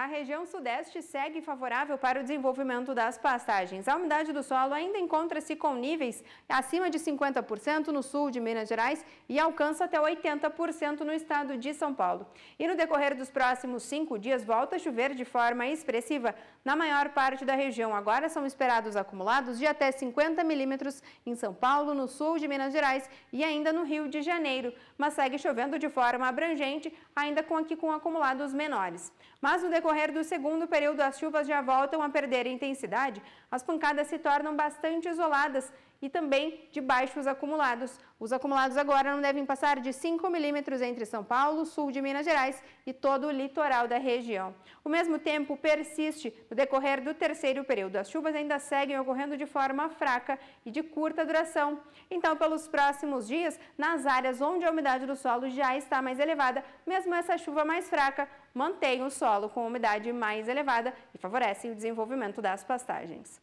A região sudeste segue favorável para o desenvolvimento das pastagens. A umidade do solo ainda encontra-se com níveis acima de 50% no sul de Minas Gerais e alcança até 80% no estado de São Paulo. E no decorrer dos próximos cinco dias volta a chover de forma expressiva na maior parte da região. Agora são esperados acumulados de até 50 milímetros em São Paulo, no sul de Minas Gerais e ainda no Rio de Janeiro. Mas segue chovendo de forma abrangente, ainda com aqui com acumulados menores. Mas no decorrer decorrer do segundo período, as chuvas já voltam a perder intensidade, as pancadas se tornam bastante isoladas e também de baixos acumulados. Os acumulados agora não devem passar de 5 milímetros entre São Paulo, sul de Minas Gerais e todo o litoral da região. O mesmo tempo persiste no decorrer do terceiro período. As chuvas ainda seguem ocorrendo de forma fraca e de curta duração. Então, pelos próximos dias, nas áreas onde a umidade do solo já está mais elevada, mesmo essa chuva mais fraca mantém o solo com umidade mais elevada e favorece o desenvolvimento das pastagens.